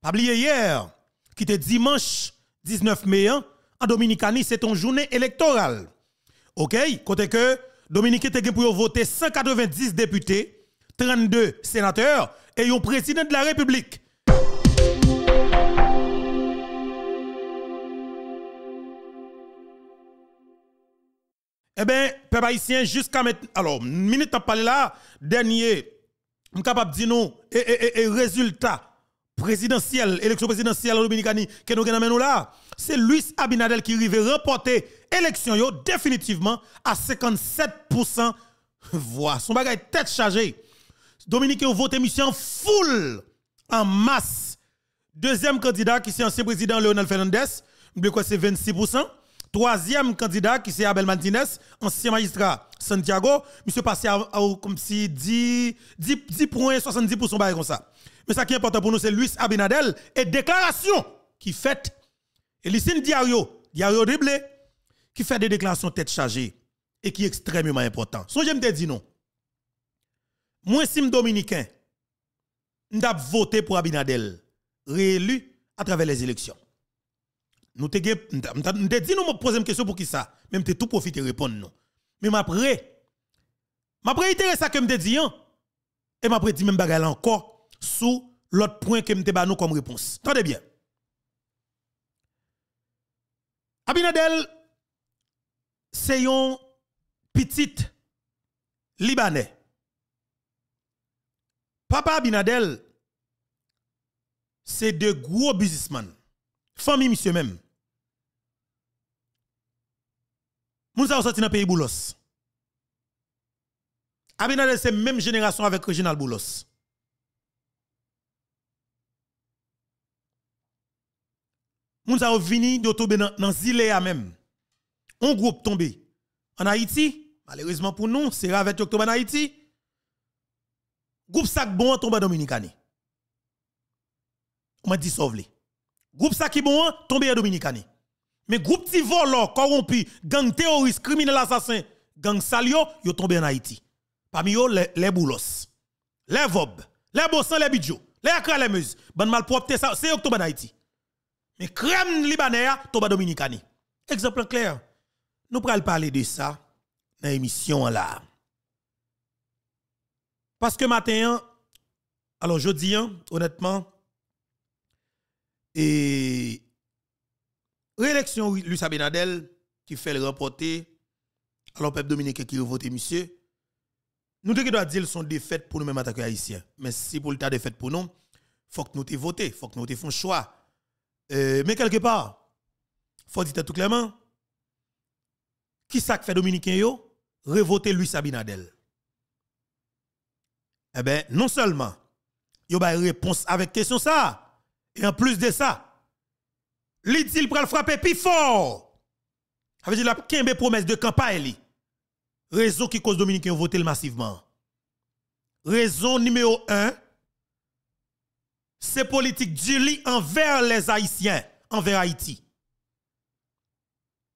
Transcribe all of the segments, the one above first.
Pas oublier hier, qui était dimanche 19 mai, hein, en Dominicanie, c'est une journée électorale. OK? Côté que Dominique était pour voter 190 députés, 32 sénateurs et un président de la République. Eh bien, peuple jusqu'à maintenant. Alors, minute à parler là, dernier, je capable de dire non, et résultat présidentielle, élection présidentielle en Dominicani, que nous avons là, c'est Luis Abinadel qui arrive remporter l'élection définitivement à 57% voix. Son bagage tête chargée. Dominique vote voté en full en masse. Deuxième candidat qui c'est ancien président Leonel Fernandez, je quoi c'est 26%. Troisième candidat qui c'est Abel Martinez, ancien magistrat Santiago, monsieur passé à, comme si 10, 10 points, 70% comme ça. Mais ce qui est important pour nous, c'est Luis Abinadel et déclaration qui fait. Elisine Diario, Diario Driblé, qui fait des déclarations tête chargée et qui est extrêmement important. Son j'aime te dire non. Moi, si dominicain, d'a voté pour Abinadel, réélu à travers les élections. Nous te dit nous me poser une question pour qui ça, même te tout profiter répondre non. Mais m'après, m'après ça que te dit, hein? et m'après dit même bagaille encore, sous l'autre point que m'te nous comme réponse. Tendez bien. Abinadel, c'est un petit Libanais. Papa Abinadel, c'est de gros businessmen. Famille, monsieur même. Nous sa sorti dans le pays Boulos. Abinadel, c'est même génération avec Reginald Boulos. moun sa vini de tombe dans dans zile a même un groupe tombé en Haïti malheureusement pour nous c'est avec octobre en Haïti groupe sak bon tombe dominicani on m'a dit sauve groupe sak qui bon tombe en dominicani mais groupe ti volo, corrompu gang terroriste criminel assassin gang salio yo tombe en Haïti parmi eux les, boulos les vob les bossan les bidjo les akra les ben mal malpropre ça c'est octobre en Haïti mais crème libanais, tombe dominicani. Exemple clair. Nous parlons parler de ça dans l'émission là. Parce que matin, alors je dis, hein, honnêtement, et réélection Luis Abinadel qui fait le remporter, alors peuple dominicain qui voté, monsieur, nous devons dire sont défaites pour nous-mêmes attaquer haïtiens. Mais si pour le tas défaite pour nous, faut que nous te il faut que nous te font choix. Euh, mais quelque part, faut dire tout clairement, qui ça fait Dominique yo? Révoter Luis Abinadel. Eh bien, non seulement, yo une réponse avec question ça, et en plus de ça, l'idée il pral frapper plus fort. Avec veut la kembe promesse de campagne Raison qui cause Dominicain voter massivement. Raison numéro 1, c'est politique du lit envers les Haïtiens, envers Haïti.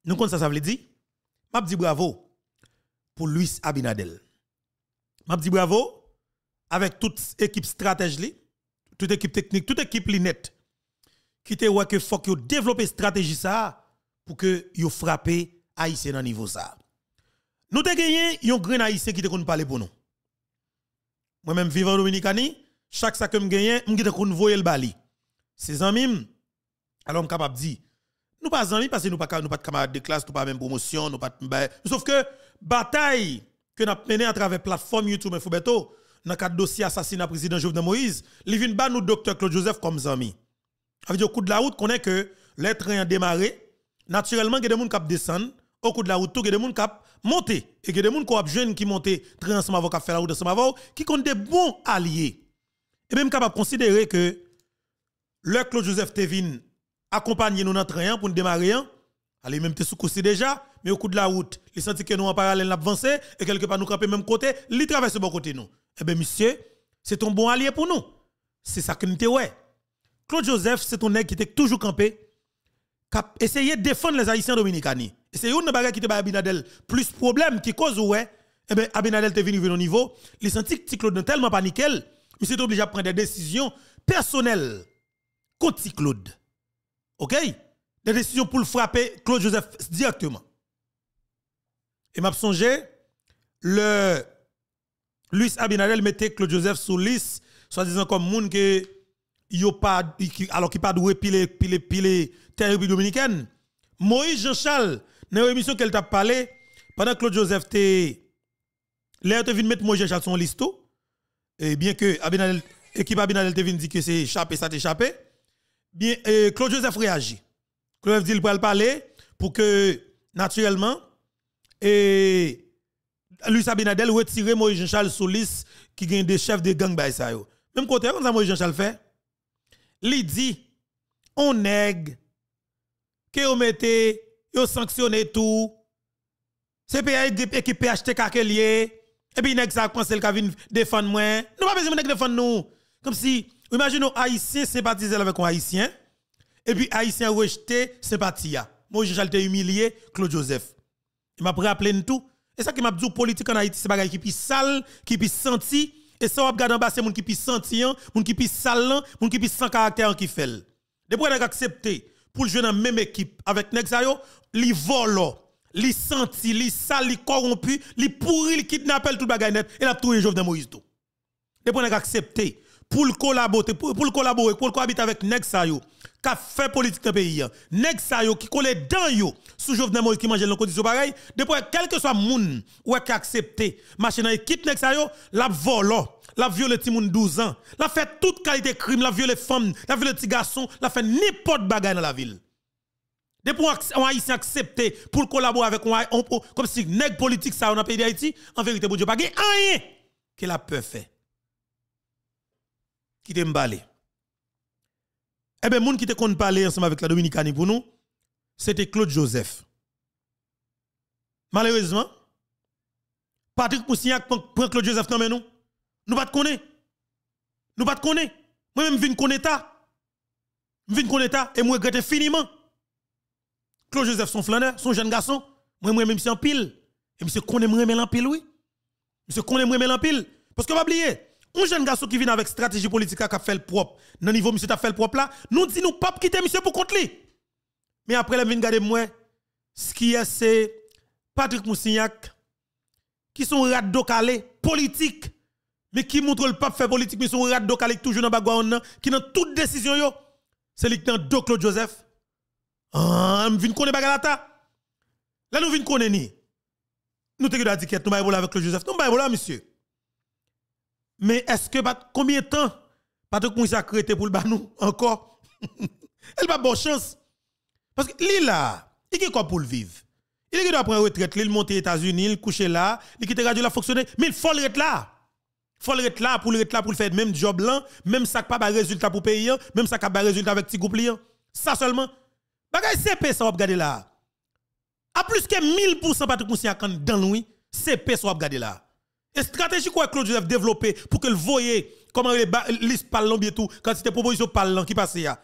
Nous, ça, ça veut dire, m'a dit bravo pour Luis Abinadel. M'a dit bravo avec toute équipe stratégie, toute équipe technique, toute équipe linette qui te voit que faut que développer stratégie ça pour que yo frappe haïtien dans niveau ça. Nous avons gagné un grand haïtien qui te connait parler pour nous. Moi même vivant en Dominicanie, chaque sac que je gagne, je vais voir le bali. Ces amis, alors je suis capable de dire, nous pas amis parce que nous pas nous pas de camarades de classe, nous pas même promotion, nous pas sauf que bataille que nous avons menée à travers plateforme YouTube Foubeto dans le dossier assassinat président Jovenel Moïse, nous avons ba nous docteur Claude Joseph comme amis. Avec coup de la route connaît que les trains ont démarré, naturellement il y a des gens qui descendent, au coup de la route il y a des gens qui montent et il y a des gens qui ont jeunes qui montent train la route ensemble qui ont des bons alliés. Et même capable de considérer que le Claude Joseph Tevin accompagnait nous dans train pour nous démarrer, hein. allez même te sous déjà, mais au coup de la route, il sentit que nous en parallèle avancé et quelque part nous camper même côté, il traverse bon côté nous. Eh bien, monsieur, c'est ton bon allié pour nous. C'est ça que nous te ouais. Claude Joseph, c'est ton nègre qui était toujours campé, qui a essayé de défendre les Haïtiens dominicani. Et c'est une bagarre qui te bat Abinadel plus problème qui cause ouais. Eh bien, Abinadel te venu au niveau, il sentit que Claude tellement paniqué il s'est obligé à prendre des décisions personnelles contre Claude. OK Des décisions pour frapper Claude Joseph directement. Et m'a songé le Luis Abinadel mettait Claude Joseph sous liste soit disant comme moun que yo pas alors qui pas doué pile pile pile terre dominicaine. Moïse Jean-Charles dans l'émission qu'elle t'a parlé pendant Claude Joseph était Là, tu viens mettre Moïse Jean-Charles sur tout et bien que Abinadel, équipe Abinadel te dit que c'est échappé, ça t'échappé, bien, et Claude Joseph réagit. Claude dit qu'il peut parler pour que, naturellement, et Luis Abinadel retire Moïse Jean-Charles Soulis qui gagne des chefs de gang by Même côté, comme ça Moïse Jean-Charles fait, il dit, on nègre, que vous mettez, vous sanctionnez tout, c'est équipe PHTK qui est et puis, nèg ça pensé le défendre moi. Nous pas besoin de défendre nous. Comme si, imaginez imaginons haïtien sympathisent avec un haïtien et puis haïtien rejeté sympathie. Moi j'ai été humilié Claude Joseph. Il m'a rappelé tout. Et ça qui m'a dit politique en Haïti c'est bagaille qui puis sale, qui est senti et ça on regarde en bas c'est qui puis senti, qui est sale, hein, qui est hein, sans caractère hein, qui fait. Depuis qu'on a accepté pour jouer dans la même équipe avec Nexayo Il volent li senti, li sale, li corrompu, li pourri, li kidnappé tout bagay net et l'a les Jovenel Moïse tout. Et pour accepté pour le collaborer, pour le collaborer, pour le cohabiter avec Nexayo, sa yo, qui fait politique dans pays Nexayo qui collait dans yo sous Jovenel Moïse qui mange dans condition pareil, depuis quel que soit moun ou qui accepté, machine dans équipe nèg sa l'a volé la viole ti moun 12 ans, la fait toute qualité crime, la viole femme, la viole petit garçon, la fait n'importe bagay dans la ville de pour un haïtien accepter pour collaborer avec un comme si nèg politique ça dans pays d'Haïti, en vérité bon Dieu pas rien que la peur fait. Qui t'aime parler. Eh bien, moun qui te compte parler ensemble avec la Dominicani pour nous, c'était Claude Joseph. Malheureusement, Patrick Moussignac prend Claude Joseph dans nous. Nous pas te connaître. Nous pas te connaître. Moi même viens connaître ça. Je viens connaître et je regrette finiment. Claude Joseph son flâneur, son jeune garçon. Moi, moi, même si en pile. Et monsieur qu'on M. mais en pile, oui. Monsieur qu'on aimerait mais en pile. Parce que, pas oublier, un jeune garçon qui vient avec stratégie politique qui a fait le propre, dans le niveau monsieur t'a fait le propre là, nous dit nous pas quitter monsieur pour contre lui. Mais après, la vient garder moi, ce qui est, c'est Patrick Moussignac, qui sont raddo politique, mais qui montre le pape fait politique, mais son raddo toujours dans le qui dans toute décision, c'est lui qui Claude Joseph. Ah, on vient connaître bagalata. Là nous vin connaître ni. Nous te dit que nous baïbola avec le Joseph. Nous là, monsieur. Mais est-ce que combien de temps Patrick Moussa créé pour le banou encore Elle pas bonne chance. Parce que lui là, il est quoi pour le vivre Il doit prendre retraite, il monte aux États-Unis, il couche là, il quitte radio la fonctionner, mais il faut le être là. Faut le être là pour le rester là pour le faire même job là, même ça pas de résultat pour payer, même ça pas de résultat avec petit groupes. Ça seulement Bagay CP ça va regarder là. A plus que 1000% Patrick Moussia quand dans lui, CP ça va regarder là. Et stratégie quoi Claude Joseph développée pour que le voye comment les listes parlant bien tout quand c'était proposition parlant qui passe là.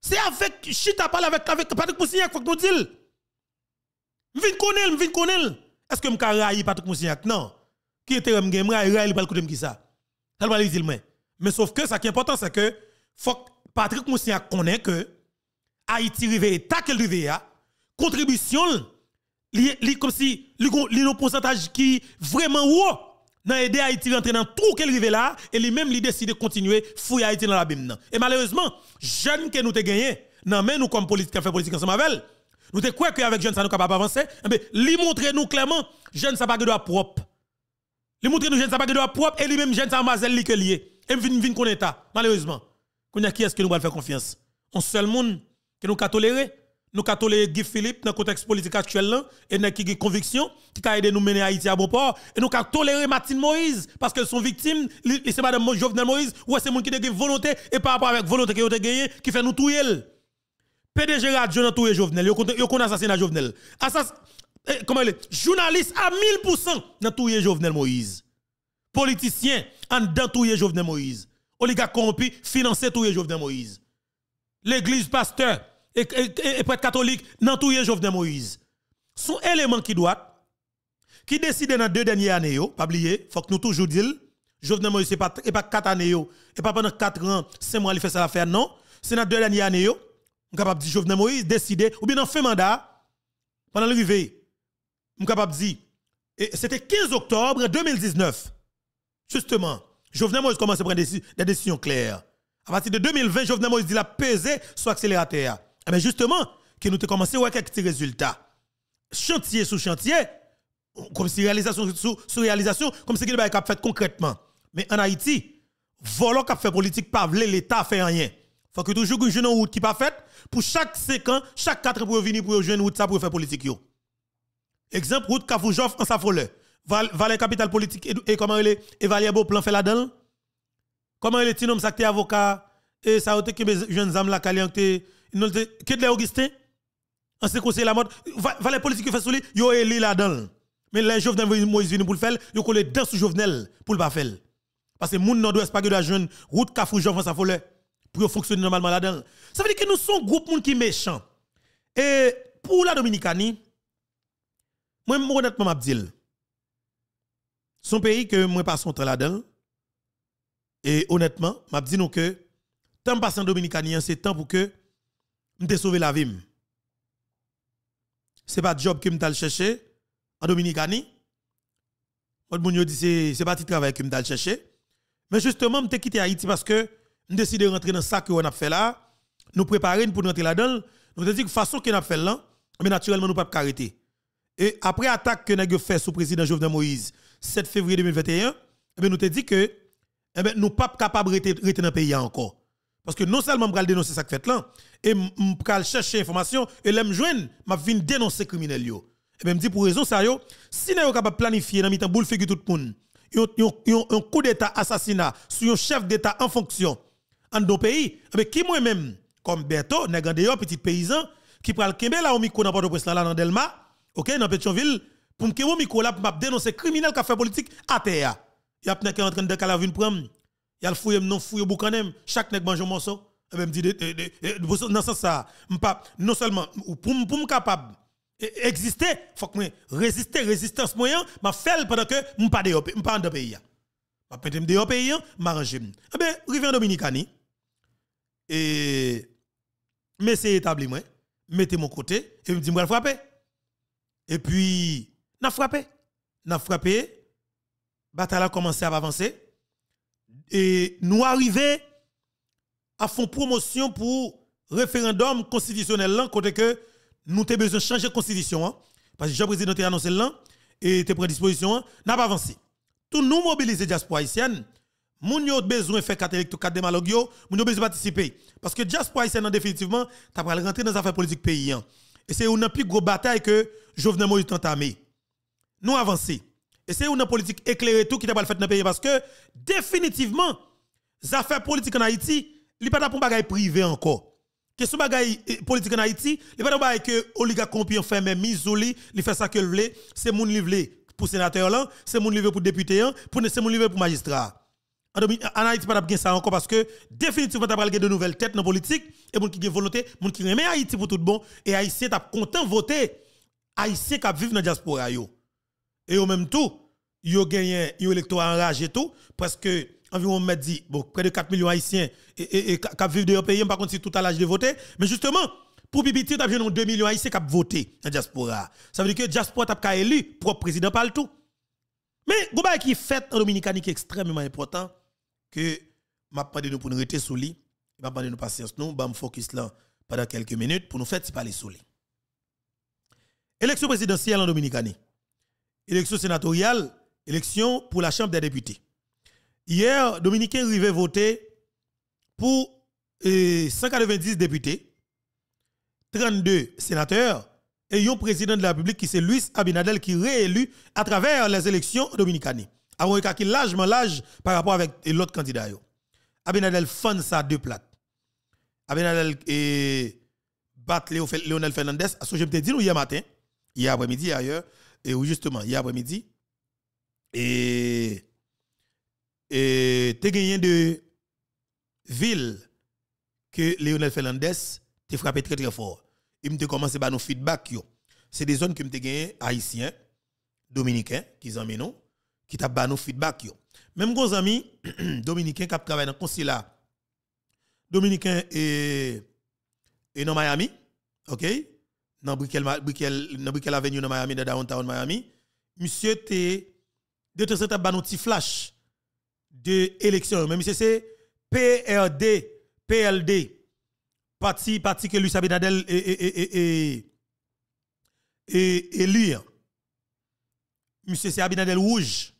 C'est avec chita parle avec avec Patrick Moussia faut que nous dit. M'vin Connel m'vin Connel. Est-ce que m'ka railler Patrick Moussia Non. Qui était m'gain railler pas le côté qui ça. Ça va lui dire mais mais sauf que ça qui est important c'est que faut Patrick Moussia connaît que Haïti rive, ta qu'elle rive, hein, contribution li comme si li un pourcentage qui vraiment haut nan aider Haïti rentrer dans tout qu'elle rive là et lui même lui décide de continuer fouiller Haïti dans la nan et malheureusement jeune que nous te gagné nan mais nous comme politique fait politique ensemble avec nous te que avec jeune ça nous capable avancer mais eh lui montrer nous clairement jeune ça pas de propre li montre nous jeune ça pas de propre et lui même jeune ça mazel li que lié et eh, vin vin connaît malheureusement qu'on qui est-ce que nous va faire confiance on seul monde que nous tolérer. Nous avons toléré Guy Philippe dans le contexte politique actuel et dans qui conviction qui a aidé nous mener Haïti à bon port. Et nous avons toléré Martine Moïse parce qu'elles sont victimes. C'est Madame Jovenel Moïse ou c'est monde qui a volonté et par rapport avec volonté qui a gagné qui fait nous tuer. PDG Radio n'a tout Jovenel. Ils ont assassiné Jovenel. Assass... Eh, comment est Journaliste à 1000% dans tout Jovenel Moïse. Politicien en dans tout Jovenel Moïse. Oligarque corrompu financé tout Jovenel Moïse. L'église pasteur et, et, être prêtre catholique dans tout Jovenel Moïse. Son élément qui doit, qui décide dans deux dernières années, pas oublier, faut que nous toujours disions, Jovenel Moïse, n'est pas, quatre années, et pas pendant quatre ans, cinq mois, il fait ça faire. non. C'est dans deux dernières années, on capable de dire Jovenel Moïse, décide ou bien en fait mandat, pendant le l'arrivée, on capable de dire, c'était 15 octobre 2019, justement, Jovenel Moïse commence à prendre des, décisions claires. À partir de 2020, Jovenel Moïse dit la pesée sur l'accélérateur mais eh ben, justement, que nous avons commencé à voir quelques résultats. Chantier sous chantier, comme si réalisation sous, réalisation, comme si quelque chose fait concrètement. Mais en Haïti, volant qui fait politique, pas l'État fait rien. Faut que toujours une jeune route qui pas faite pour chaque 5 ans, chaque 4 pour venir pour une route ça pour faire politique yo. Exemple route Kafoujof en Safole. Valet capital politique et, comment elle est beau plan fait là-dedans. Comment il est Tinom ça avocat et ça a été que jeunes hommes la le Augustin, qu'on sait la mode, va les politiques qui font lui, yo est là-dedans. Mais les jeunes qui Moïse pour le faire, yo sont dans ce Jovenel pour le pas faire. Parce que gens nord-ouest pas que la jeune, route Kafou Jovenel ça folle pour fonctionner normalement là-dedans. Ça veut dire que nous sommes un groupe moun qui méchant. Et pour la Dominicanie, moi honnêtement m'a dit son pays que moi passe entre là-dedans et honnêtement m'a dit tant que temps en Dominicanie c'est temps pour que m'te sauvé la vie. Ce n'est pas job que m'ta chercher en Dominicani. Ce n'est dit c'est c'est pas petit travail que vais chercher. Mais justement m'te quitté Haïti parce que m'te décidé de rentrer dans ce que on a fait là, nous préparer pour rentrer là-dedans. Nous te dit que façon que on a fait là, mais naturellement nous pas arrêter. Et après l'attaque que nous avons fait sous président Jovenel Moïse 7 février 2021, eh ben, nous te dit que eh nous ben, ne nous pas capable de rester dans le pays encore. Parce que non seulement je vais dénoncer ça que fait là, et je vais chercher information, et je joindre, je dénoncer criminel yo. Et ben me dit pour raison ça yo, si nous capable planifier dans mitan boule figure tout le monde, un coup d'état assassinat sur un chef d'état en fonction en deux pays, mais eh ben, qui moi même comme Berto, nèg un petit paysan qui prend le kembe là au micro dans port au là dans Delma, OK, dans Pétionville pour me au micro là pour dénoncer criminel qui a fait politique à terre. Il y a qui est en train de la prendre y a le fouille non fouillé boucanem chaque nèg mange un morceau et eh ben dit eh, eh, dans sens ça pas non seulement pour pour capable e- exister faut que moi résister résistance moyen m'a fait pendant que m'pa de m'pa dans pays m'a pété de pays m'arranger ben, et ben rivière dominicani et mais c'est établi moi mettez mon côté et me dit moi frapper et puis n'a frappé n'a frappé bataille a commencé à avancer et nous arrivons à une promotion pour référendum constitutionnel là côté que nous avons besoin de changer la constitution hein. parce que le président a annoncé là et de la disposition Nous hein. n'a pas avancé tout nous mobiliser diaspora haïtienne nous avons besoin de faire 4 électro nous avons nous moun besoin besoin participer parce que diaspora haïtienne définitivement t'a pas rentrer dans les affaires politiques pays hein. et c'est une plus grosse bataille que Jovenel Moïse entamé nous avancer et c'est une politique éclairée tout qui t'a pas le fait dans pays parce que définitivement, les affaires politiques en Haïti, sont pas pour bagaille privé encore. Question bagaille eh, politique en Haïti, sont pas bagaille que oligarque ont fait même misoli, il fait ça que le c'est mon livre pour sénateur là, c'est mon livre pour député pour c'est mon livre pour magistrat. En Haïti, pas de ça encore parce que définitivement, y pas de nouvelles têtes dans la politique et gens qui ont volonté, gens qui remet Haïti pour tout bon et Haïtien, t'as content voter Haïtien qui vivent dans la diaspora. Et au même tout, yo gagné yo électorat enragé tout parce que environ m'a dit bon près de 4 millions haïtiens et, et, qui vivent dans pays par contre si tout à l'âge de voter mais justement pour Bibiti, tu as 2 millions haïtiens qui ont voté dans diaspora. Ça veut dire que la diaspora a élu propre président par tout. Mais le qui fait en Dominicanie qui est extrêmement important, que m'a pas de nous pour nous rester sous lit, m'a pas de nous patience nous, bam focus là pendant quelques minutes pour nous faire parler sous lit. Élection présidentielle en Dominicanie. Élection sénatoriale élection pour la Chambre des députés. Hier, Dominicain Rivet voté pour 190 euh, députés, 32 sénateurs et un président de la République qui c'est Luis Abinadel qui réélu à travers les élections dominicaines. Avant qu'il largement large par rapport avec l'autre candidat. Abinadel fan ça deux plates. Abinadel et euh, bat Léonel Fernandez. Ce que je me dit hier matin, hier après-midi ailleurs, et justement, hier après-midi, et et tu gagné de ville que Lionel Fernandez t'a frappé très très fort. Il m'a commencé par nos feedback C'est des zones que m'a gagné haïtiens, dominicains qui ont nous qui t'a ba nos feedback Même gros amis dominicains qui travaille dans le consulat dominicain et et dans Miami, OK Dans Brickell Brickell dans Brickell Avenue dans Miami dans downtown Miami, monsieur t'es de temps en petit flash de élection. Même c'est PRD, PLD, parti, parti que Luis Abinadel est, et et élu. Monsieur, c'est Abinadel rouge.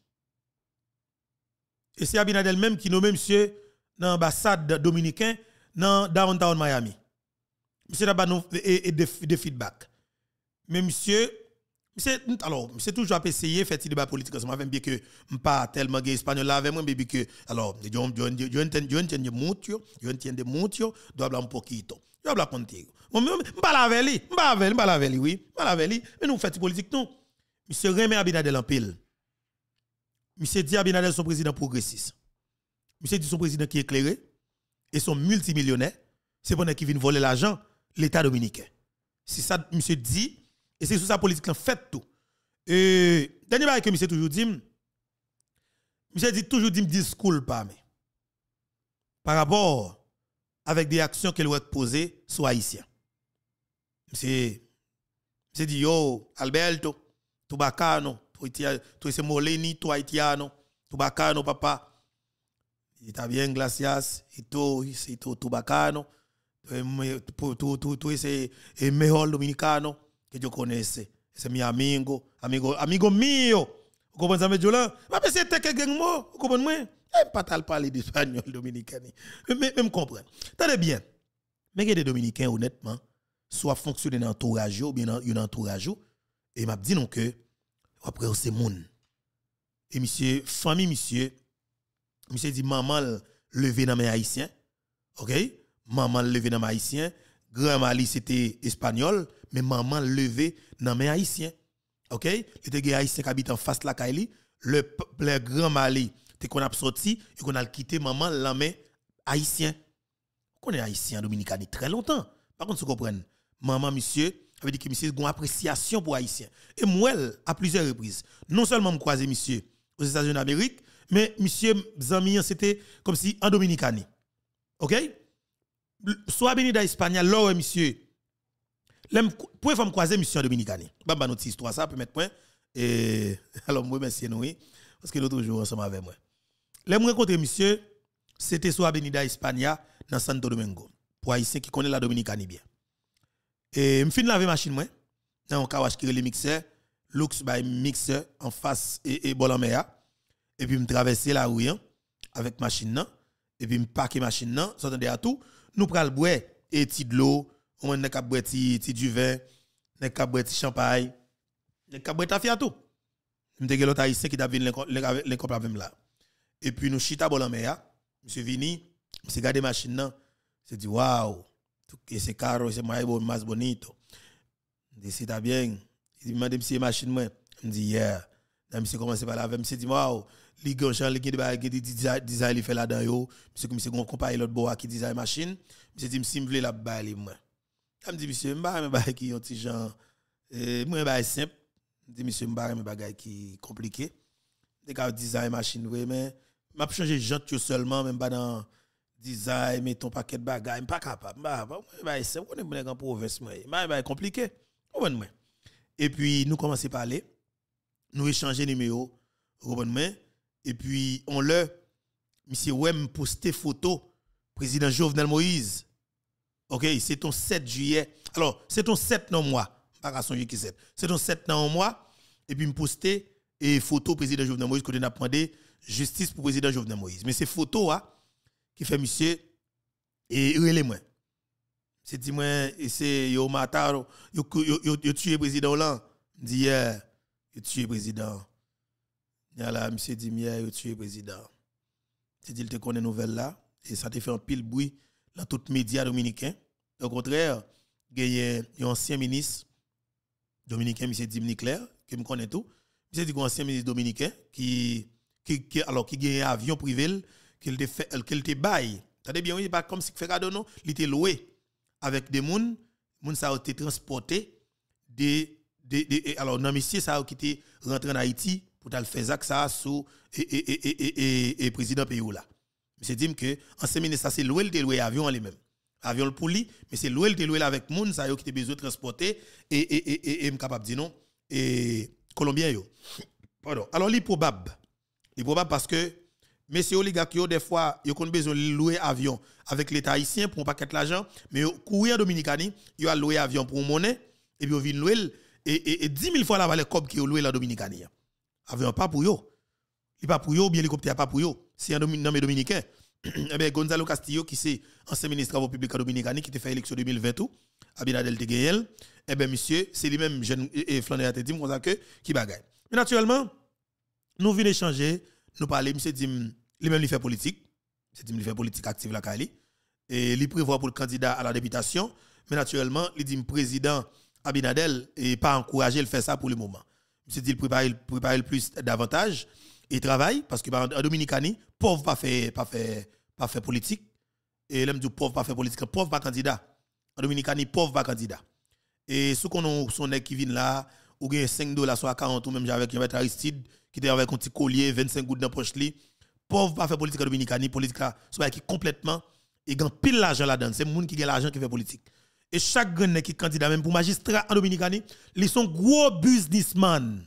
Et c'est Abinadel même qui nomme monsieur dans l'ambassade dominicaine dans downtown Miami. Monsieur, a et, de, de feedback. Mais monsieur, c'est alors, c'est toujours à essayer faire débat politique ensemble avec bien que pas tellement gay espagnol là avec moi mais que alors, yo yo entiendo yo mucho, yo entiendo mucho, do hablar un poquito. Yo habla contigo. Moi pas la avec lui, pas avec, pas avec lui, oui, pas avec lui, mais nous fait politique non. Monsieur Rémi Abinader en pile. Monsieur dit Abinadel son président progressiste. Monsieur dit son président qui est éclairé et son multimillionnaire, c'est pendant qui vient voler l'argent l'État dominicain. C'est ça monsieur dit et c'est sous sa politique en fait tout. Et dernier chose que monsieur toujours dit, monsieur dit toujours dit par rapport avec des actions qu'elle doit posées sur haïtien. Monsieur c'est dit Alberto, tu bacano, tu Moleni, papa. Il t'a bien glacias, et tout, c'est toi meilleur dominicano que Dieu connaisse. C'est mi amigo, amigo, amigo mio. Vous comprenez ça, mais Mais c'est quelques mots, vous comprenez eh, parle pas parler d'espagnol dominicain. Mais Même comprendre. Tenez bien. Mais les des dominicains, honnêtement, soit fonctionnent dans l'entourage ou bien dans l'entourage... entourage, et m'a dit que, après, c'est monde. Et monsieur, famille, monsieur, monsieur dit maman levé dans mes haïtiens. OK? Maman levé dans mes haïtiens. Grand Mali, c'était espagnol mais maman levé dans mes haïtiens. OK Il des haïtien qui habitent en face de la Kaili, le peuple grand Mali, t'es qu'on a sorti et qu'on a quitté maman la main haïtien. Qu'on est haïtien dominicain très longtemps. Par contre, vous comprenez Maman monsieur avait dit que monsieur a une appréciation pour haïtien. Et moi, à plusieurs reprises, non seulement me croiser monsieur aux États-Unis d'Amérique, mais monsieur Zamien, c'était comme si en Dominicani. OK Soit béni d'Espagne, alors, monsieur, pour me croiser mission dominicane. Bamba notre histoire ça peut mettre point et alors moi merci nous parce que l'autre jour ensemble avec moi. Les rencontré monsieur c'était sur Bénida Hispania dans Santo Domingo pour ici qui connaît la dominicane bien. Et me finis laver machine moi dans kawash qui le mixeur Lux by mixeur en face et, et et puis me traverser la rue hein, avec machine hein. et puis me parquer machine Ça hein. s'entendait à tout nous le bois et de l'eau au moins, nous avons du vin, nous avons du champagne, nous avons du fiato. Nous que l'autre haïtien qui a venu l'incop avec là. Et puis, nous chita bol en mer, monsieur vini, monsieur gardé machine là, c'est dit waouh, c'est caro, c'est bon, mas bonito. Dit c'est t'as bien, il m'a dit Monsieur machine moi, me dit yeah. Là, monsieur commencé par là, monsieur dit waouh, les gens qui ont des design il fait là dedans yo, monsieur comme monsieur compagnie l'autre bois qui design machine, monsieur dit si me voulez la balle moi. Je me dis, monsieur, je ne sais qui ont petit gens. Moi, je simple. Je dis, monsieur, je ne sais pas qui compliqué. Je dis, design machine, oui, mais je vais changer de seulement, même pas dans design, mais ton paquet de bagages. Je ne suis pas capable. Je ne simple. pas, je ne suis province. Je ne compliqué. Et puis, nous commençons à parler. Nous échanger numéro. Et puis, on leur, monsieur, ouais, me poster photo, président Jovenel Moïse. OK, c'est ton 7 juillet. Alors, c'est ton 7 non mois. Pas son qui C'est ton 7 non mois et puis me poster et photo président Jovenel Moïse que n'a demandé justice pour président Jovenel Moïse. Mais c'est photo hein, qui fait monsieur et relé moi. C'est dit moi c'est yo matar yo yo, yo tué président Hollande. Dit hier yo tué président. Là, monsieur dit hier yo tué président. C'est dit il te connaît nouvelle là et ça te fait un pile bruit dans les média dominicains. Au contraire, il y a un ancien ministre dominicain, M. Dimni Claire, qui me connaît tout. a dit ancien ministre dominicain qui, qui, qui, alors, qui a un avion privé qu'il te fait, qu'il te oui, pas comme si fait cadeau, non, il était loué avec des gens, gens ça ont été transportés. alors, non, monsieur, ça a été rentré en Haïti pour faire ça, sous, et, et, et, et, président pays je dit que ancien ministre c'est loué le loué avion lui-même. Avion le pour lui, mais c'est qui le loué avec moun ça qui était besoin de transporter et et et et, et dire non et colombien yo. Pardon. Alors li probable. est probable parce que messieurs oligarques yo des fois yo ont besoin de louer avion avec l'état haïtien pour pas paquet l'argent, mais courir dominicani, yo a loué avion pour monnaie et puis yo vinn louer et, et, 10 000 fois la valeur cob qui yo loué la dominicani. Avion pas pour yo. Il pas pour yo, bien l'hélicoptère pas pour yo c'est un nommé dominicain. eh bien, Gonzalo Castillo, qui c'est ancien ministre de la République dominicaine, qui a fait l'élection 2022... Abinadel Teguel, eh bien, monsieur, c'est lui-même, jeune et Flandre te dit, que, qui bagaille. Mais naturellement, nous venons échanger, nous parler, monsieur dit, lui-même, il fait politique. C'est dit, il fait politique active la Cali. Et il prévoit pour le candidat à la députation. Mais naturellement, il dit, président Abinadel, et pas encouragé, il fait ça pour le moment. Monsieur dit, il prépare, il prépare plus davantage et travaille, parce que en Dominicanie, pauvre pas fait, pas fait, pas politique. Et l'homme dit pauvre pas fait politique, pauvre pas candidat. En Dominicanie, pauvre pas candidat. Et ce qu'on a, son qui vient là, ou gagne 5 dollars soit 40 ou même avec Aristide, qui était avec un petit collier, 25 gouttes dans poche li. Pauvre pas fait politique en Dominicanie, politique soit qui complètement, et gagne pile l'argent là-dedans. C'est le monde qui gagne l'argent qui fait politique. Et chaque grand qui candidat, même pour magistrat en Dominicanie, ils sont gros businessmen.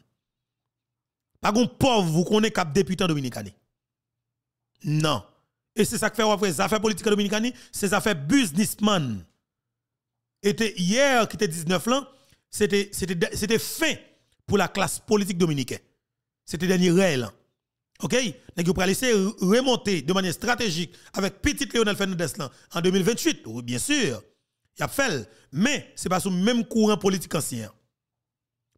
Pas contre, pauvre, vous connaissez cap député en Dominicanie. Non. Et c'est ça que fait après les affaires politiques dominicaines, c'est les affaires businessman. Et hier, qui était 19 ans, c'était fin pour la classe politique dominicaine. C'était dernier réel. OK vous pouvez laisser remonter de manière stratégique avec petit Léonel Fernandez en 2028. Oui, bien sûr. Il y a fait. Mais ce n'est pas sous même courant politique ancien.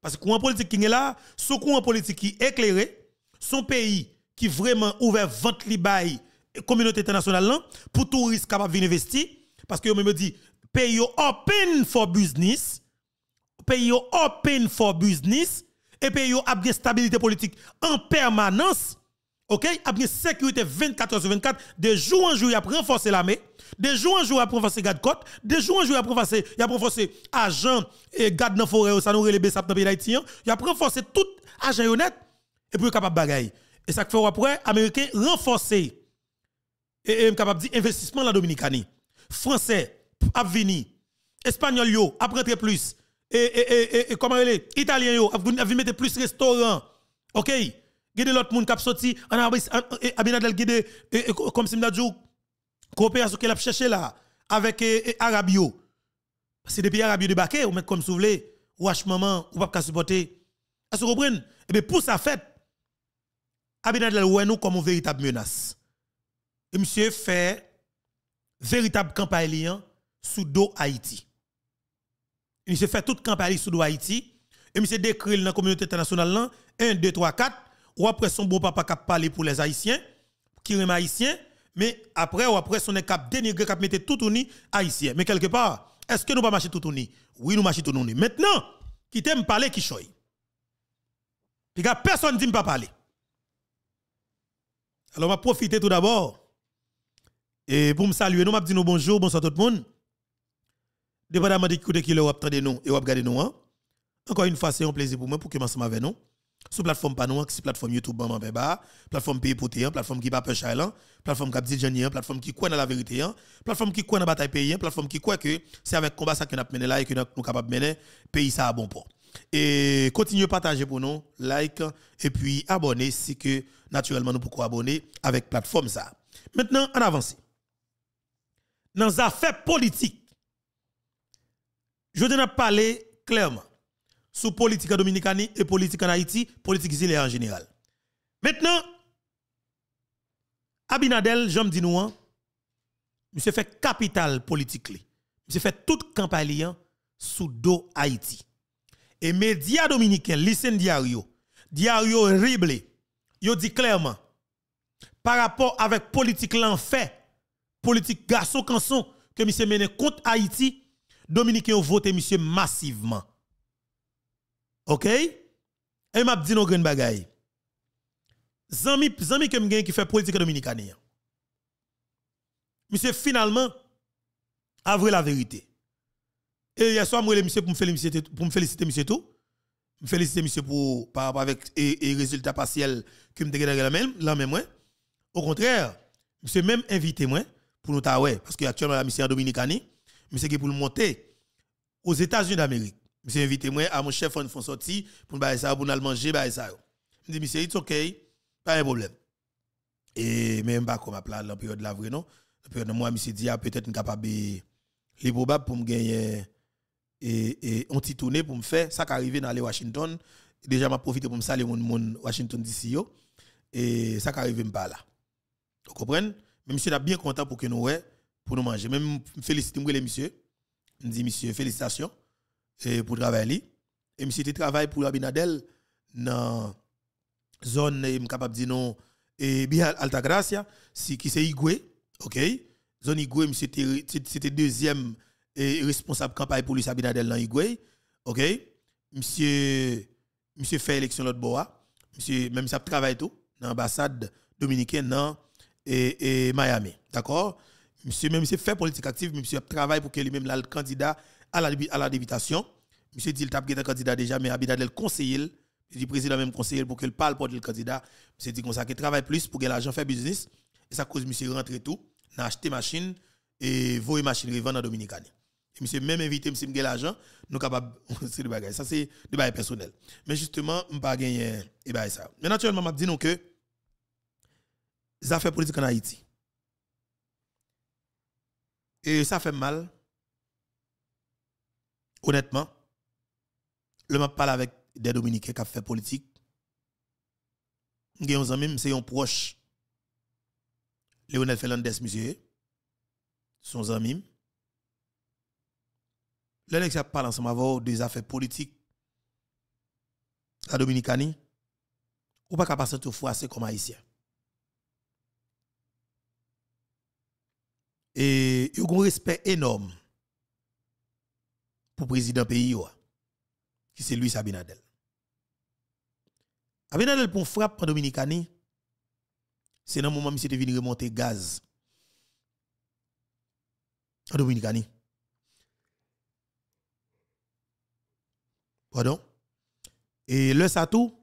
Parce que le courant politique qui est là, ce courant politique qui est son pays qui vraiment ouvert votre libaille communauté internationale pour pour touristes capable venir investir parce que me dit pays open for business pays open for business et pays a bien stabilité politique en permanence OK a bien sécurité 24 h sur 24 de jour en jour il a renforcer l'armée de jour en jour il a renforcer garde côte de jour en jour il a renforcer a renforcer agent et garde dans forêt ça nous relève ça dans pays hein? il a renforcer tout agent honnête et puis capable bagaille et ça fait après, Américains renforcé. Et, et capable de dire investissement la Dominicanie. Français, a venir Espagnol, yo, a rentrer plus. Et, et, et, comment elle est Italien, yo, a mettre plus restaurant. OK Gede l'autre monde qui sorti, Abinadel guide comme si m'dadjou, coopération qu'elle a cherché là, avec Arabio. C'est depuis Arabio débarqué, ou met comme vous voulez, ou H maman, ou pas supporter. Vous comprenez? Et eh bien pour ça fait, Abinadel ouais nous comme une véritable menace. Et monsieur fait véritable campagne sous dos Haïti. Et monsieur fait toute campagne sous dos Haïti et monsieur décrit dans la communauté internationale 1 2 3 4 ou après son bon papa qui parlé pour les haïtiens qui rem haïtien mais après ou après son cap dénigrer cap mettre tout uni haïtien mais quelque part est-ce que nous pas marcher tout uni oui nous marchons tout uni maintenant qui t'aime parler qui choy puis personne dit pas parler alors, on va profiter tout d'abord et pour me saluer. Nous, m'a dit nous bonjour, bonsoir tout le monde. Dépendamment de qui vous de nous et vous regardez nous. Hein? Encore une fois, c'est un plaisir pour moi pour que vous avec nous. Sur la plateforme Panou, qui plateforme YouTube, Maman plateforme Pays pour plateforme qui chaleur, la plateforme qui dit Johnny, plateforme qui croit dans la vérité, plateforme qui croit dans la bataille pays, plateforme qui croit que c'est avec combat ça que nous avons mené là et que nous sommes capables de mener pays ça à bon port. Et continuez à partager pour nous, like, et puis abonnez. si que naturellement nous pouvons abonner avec plateforme ça. Maintenant, en avance. Dans les affaires politiques, je vais parler clairement sur la politique dominicaine et politique en Haïti, politique en général. Maintenant, Abinadel, j'aime dis nous, hein, monsieur fait capital politique. Monsieur fait toute campagne hein, sous dos Haïti. Et médias dominicains, listen diario, diario horrible, yo dit clairement, par rapport avec politique l'enfer, politique garçon canson que monsieur mené contre Haïti, dominicains ont voté monsieur massivement. OK Et m'a dit nos grandes bagailles. Zami zami que m'gen qui fait politique dominicaine. Monsieur finalement avre la vérité. Et hier soir, moi, le monsieur pour me féliciter, pour me féliciter, monsieur tout. Me féliciter, monsieur, pour, par rapport avec et, résultats partiels partiel que me dégage la même, la même, Au contraire, monsieur même invité, moi, pour nous taouer, parce qu'actuellement, la mission dominicani, monsieur qui pour le monter aux États-Unis d'Amérique. Monsieur invité, moi, à mon chef, on font sortir pour nous ça, pour nous manger, bah, ça. Je dis, monsieur, it's ok, pas de problème. Et même pas comme à la période de la vraie, non. La période de moi, monsieur dit, ah, peut-être capable, les probable pour me gagner et, on t'y tourné pour me faire ça qui arrivé dans les Washington. Déjà, m'a profité pour me saluer mon, mon Washington d'ici et ça qui arrivé me pas là. Vous comprenez? mais monsieur je bien content pour que nous ouais, pour nous manger. Même félicite les monsieur. Je dis monsieur félicitations et pour travailler et monsieur travailles pour Abinadel dans zone et capable dire non et bien Alta Gracia si qui c'est Igwe OK zone Igwe monsieur c'était deuxième et responsable campagne police Abinadel dans Igwe, OK Monsieur monsieur fait élection l'autre bois, monsieur même ça travaille tout dans l'ambassade dominicaine dans et, Miami, d'accord Monsieur même fait politique active, monsieur travaille pour que lui-même là le candidat à la à la dévitation. Monsieur dit il tape un candidat déjà mais Abinadel conseille le dit président même conseille pour qu'il parle pour le candidat. Monsieur dit comme qu'il travaille plus pour que l'argent fait business et ça cause monsieur rentrer tout, n'a acheté machine et voyer machine revendre en Dominicaine. Et monsieur, même invité, monsieur de l'argent, nous capable c'est le bagage. Ça c'est le bagage personnel. Mais justement, peux pas gagner et eh ben, ça. Mais naturellement, m'a dis que les affaires politiques en Haïti. Et ça fait mal. Honnêtement, le m'a parle avec des Dominicains qui ont fait politique. Nous avons c'est un proche. Léonel Fernandez, monsieur. Son ami. L'élection parle ensemble des affaires politiques. à Dominicanie, ou pas capable de assez comme haïtien. Et il y a un respect énorme pour le président pays, qui c'est lui Abinadel. Abinadel, pour frapper à Dominicanie, c'est dans le moment où il est venu remonter gaz à Dominicanie. Et le satou,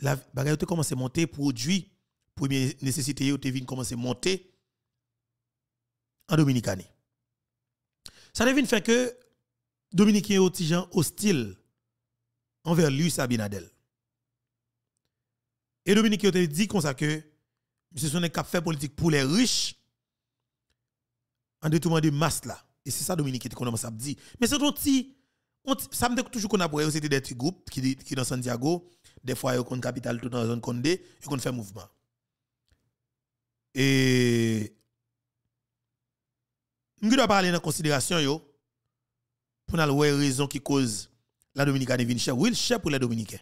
la bagaille a commencé à monter, produit, première nécessité, ont commencé à monter en Dominicanie. Ça devine fait que Dominique est hostile envers lui, Sabinadel. Et Dominique a dit comme ça que ce sont cap fait politique pour les riches en détournant de masse là. Et c'est ça Dominique qui commence à dire. Mais c'est un petit ça me dit toujours qu'on a pour c'était des petits groupes qui qui dans Santiago des fois ils ont capitale tout dans la zone Condé ils ont fait mouvement et nous doit parler dans considération yo pour nous voir raison qui cause la Dominicaine vient cher oui cher pour les Dominicains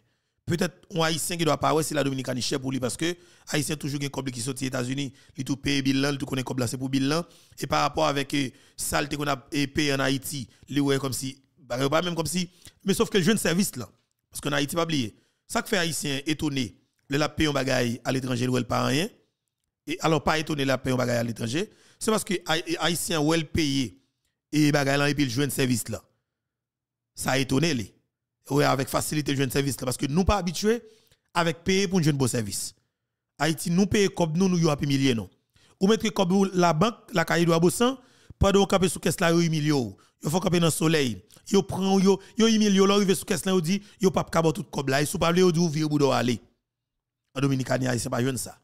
peut-être un haïtien qui doit pas c'est la Dominicaine cher pour lui parce que haïtien toujours un coble qui sort aux États-Unis il tout paye bilan tout connaît là c'est pour bilan et par rapport avec ça eh, qu'on a eh, payé en Haïti ils ouais comme si bah, même comme si. Mais sauf que jeune service là. Parce qu'on Haïti pas oublié. Ça que fait Haïtien étonné, le la paye en bagaille à l'étranger ou elle pas rien. Et alors pas étonné la paye en à l'étranger. C'est parce que Haïtien ou elle et bagaille et puis le jeune service là. Ça étonné les. avec facilité jeune service là. Parce que nous pas habitués avec payer pour un jeune beau service. Haïti, nous paye comme nous, nous y a non. Ou mettre comme la banque, la caille de bosser pendant qu'on campé sous caisse là, yo humilié. Yo faut camper dans le soleil. Yo prend yo, yo humilié, là arrivé sous caisse là, yo dit, yo pas capable tout comme là, sous pas vous dit ouvrir vous aller. En Dominicanie, c'est pas jeune ça.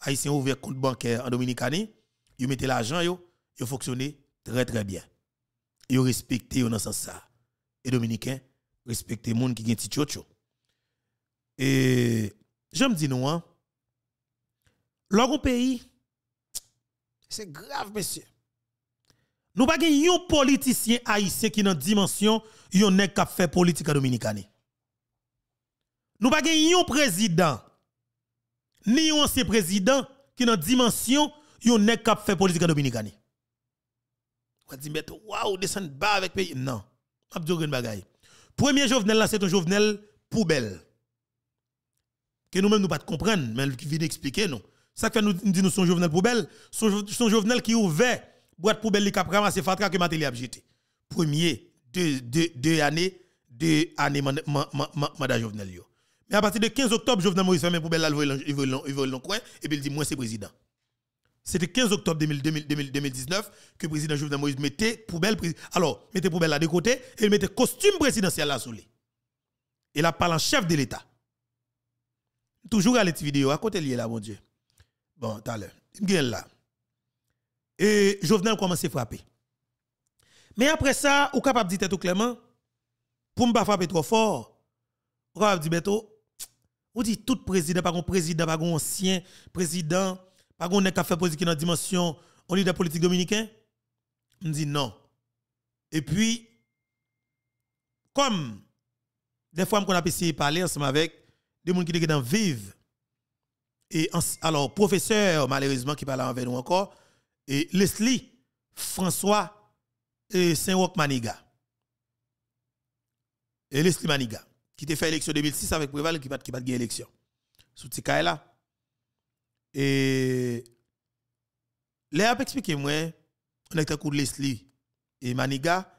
Haïtien ouvert compte bancaire en Dominicanie, yo mettez l'argent yo, yo fonctionné très très bien. Yo respecté yo dans sens ça. Et Dominicains respecter monde qui gagne petit chocho. Et j'aime dire non hein. pays c'est grave monsieur. Nous pas un politicien haïtien qui dans dimension yon nek qui fait politique dominicaine. Nous pas un président ni un ancien président qui dans dimension yon nek qui fait politique dominicaine. On dit mais waouh descend bas avec pays non. M'a dit une bagaille. Premier Jovenel c'est un Jovenel poubelle. Que nous-mêmes nous pas comprendre mais qui vient expliquer non. Ça fait nous dit nous son Jovenel poubelle, son, son Jovenel qui ouvert boîte poubelle li cap pris fatra que matériel a jeté. Premier, deux, deux, deux années, deux années mandat man, Jovenel Mais à partir de 15 octobre, Jovenel Moïse ferme poubelle là, il veut et il dit moi c'est président. C'était 15 octobre 2019 que le président Jovenel Moïse mettait poubelle, alors, mettait poubelle là de côté et il mettait costume présidentiel là sous lui. Et là, parle en chef de l'État. Toujours à cette vidéo, à côté lié là, mon Dieu. Bon, tout à l'heure. là et Jovenel commence à frapper. Mais après ça, ou capable de dire tout clairement, pour ne pas frapper trop fort, ou capable de dire, ou dit tout président, pas un président, pas un ancien président, pas un n'est politique dans la dimension, on leader politique dominicain. On dit non. Et puis, comme des fois qu'on a essayé parler ensemble avec des gens qui étaient dans vive, et alors professeur malheureusement qui parle avec nous encore, et Leslie François et Saint-Roch Maniga. Et Leslie Maniga, qui a fait l'élection 2006 avec Préval, qui n'a pas gagné l'élection. Sous ce cas-là. Et. Léa, expliquez-moi, on a coup de Leslie et Maniga,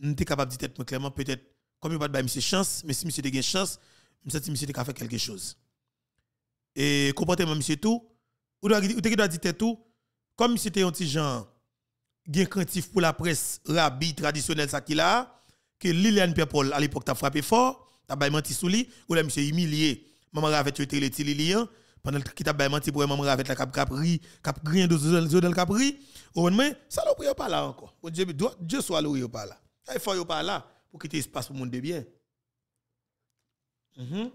on était capable de dire clairement, peut-être, comme il n'y a pas de chance, mais si monsieur a chance, je sais monsieur a fait quelque chose. Et comportement moi monsieur, tout. Ou doit dire tout comme c'était un petit genre gain craintif pour la presse rabbi traditionnelle ça qui là que Liliane Pierre-Paul à l'époque t'a frappé fort t'a bay menti sous lui ou là monsieur humilié maman ravet tu le petit Lilian pendant qu'il t'a bay menti pour maman ravet la cap capri cap grien de zone capri au moins ça l'ouvre pas là encore Dieu Dieu soit ou pas là il faut pas là pour quitter espace pour monde de bien mhm.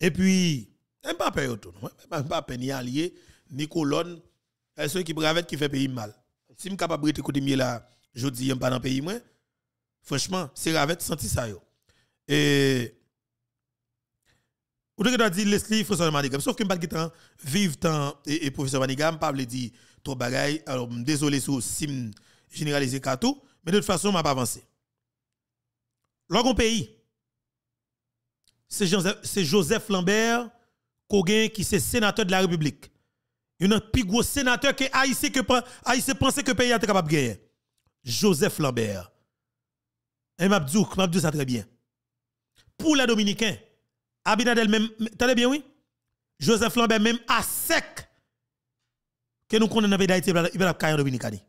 et puis Mbappé tout, Mbappé ni allié ni colonne, elle ceux qui bravette qui fait pays mal. Si je suis capable de côté mieux là, je dis pas dans pays moi. Franchement, c'est ravette senti ça yo. Et ou doit dire Leslie François Manigam sauf que pas temps vive temps et, professeur Manigam pas veut dire trop bagaille. Alors désolé sur sim généraliser tout, mais de toute façon, m'a pas avancé. L'autre pays c'est Joseph, Lambert qui c'est sénateur de la République un plus gros sénateur que Haïti que pensé pensait que pays était capable de gagner. Joseph Lambert. Et Mabdouk, Mabdou ça très bien. Pour les Dominicains, Abinadel même, t'as bien oui? Joseph Lambert même à sec que nous connaissons dans le pays d'Haïti, il la en Dominicani.